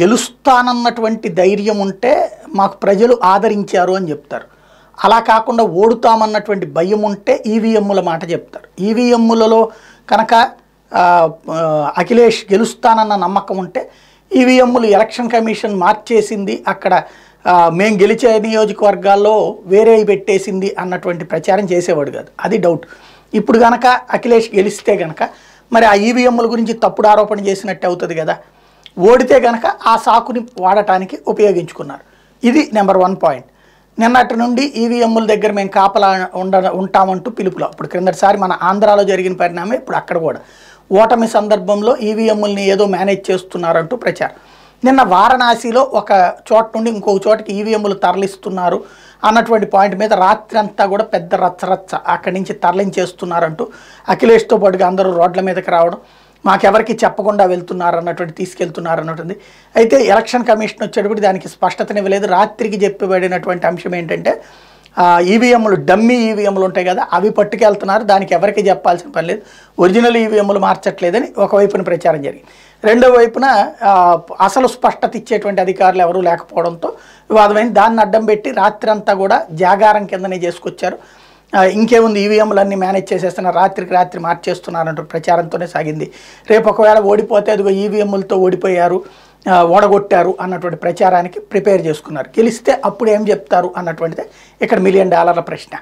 గెలుస్తానన్నటువంటి ధైర్యం ఉంటే మాకు ప్రజలు ఆదరించారు అని చెప్తారు అలా కాకుండా ఓడుతామన్నటువంటి భయం ఉంటే ఈవీఎంల మాట చెప్తారు ఈవీఎంలలో కనుక అఖిలేష్ గెలుస్తానన్న నమ్మకం ఉంటే ఈవీఎంలు ఎలక్షన్ కమిషన్ మార్చేసింది అక్కడ మేము గెలిచే నియోజకవర్గాల్లో వేరే పెట్టేసింది అన్నటువంటి ప్రచారం చేసేవాడు కాదు అది డౌట్ ఇప్పుడు కనుక అఖిలేష్ గెలిస్తే కనుక మరి ఆ ఈవీఎంల గురించి తప్పుడు ఆరోపణ చేసినట్టు అవుతుంది కదా ఓడితే గనక ఆ సాకుని వాడటానికి ఉపయోగించుకున్నారు ఇది నెంబర్ వన్ పాయింట్ నిన్నటి నుండి ఈవీఎంల దగ్గర మేము కాపలా ఉండ ఉంటామంటూ పిలుపులో ఇప్పుడు క్రిందటిసారి మన ఆంధ్రాలో జరిగిన పరిణామం ఇప్పుడు అక్కడ కూడా ఓటమి సందర్భంలో ఈవీఎంలని ఏదో మేనేజ్ చేస్తున్నారంటూ ప్రచారం నిన్న వారణాసిలో ఒక చోట నుండి ఇంకొక చోటకి ఈవీఎంలు తరలిస్తున్నారు అన్నటువంటి పాయింట్ మీద రాత్రి అంతా కూడా పెద్ద రచ్చరచ్చ అక్కడి నుంచి తరలించేస్తున్నారంటూ అఖిలేష్తో పాటుగా అందరూ రోడ్ల మీదకి రావడం మాకెవరికి చెప్పకుండా వెళ్తున్నారు అన్నటువంటి తీసుకెళ్తున్నారు అయితే ఎలక్షన్ కమిషన్ వచ్చేటప్పుడు దానికి స్పష్టతనివ్వలేదు రాత్రికి చెప్పబడినటువంటి అంశం ఏంటంటే ఈవీఎంలు డమ్మీ ఈవీఎంలు ఉంటాయి కదా అవి పట్టుకెళ్తున్నారు దానికి ఎవరికి చెప్పాల్సిన పని లేదు ఒరిజినల్ ఈవీఎంలు మార్చట్లేదని ఒకవైపున ప్రచారం జరిగింది రెండో వైపున అసలు స్పష్టత ఇచ్చేటువంటి అధికారులు ఎవరూ లేకపోవడంతో వివాదమైంది దాన్ని అడ్డం పెట్టి రాత్రి అంతా కూడా జాగారం కిందనే చేసుకొచ్చారు ఇంకేముంది ఈవీఎంలన్నీ మేనేజ్ చేసేస్తున్నారు రాత్రికి రాత్రి మార్చేస్తున్నారంటూ ప్రచారంతోనే సాగింది రేపు ఒకవేళ ఓడిపోతే అదిగో ఈవీఎంలతో ఓడిపోయారు ఓడగొట్టారు అన్నటువంటి ప్రచారానికి ప్రిపేర్ చేసుకున్నారు గెలిస్తే అప్పుడు ఏం చెప్తారు అన్నటువంటిదే ఇక్కడ మిలియన్ డాలర్ల ప్రశ్న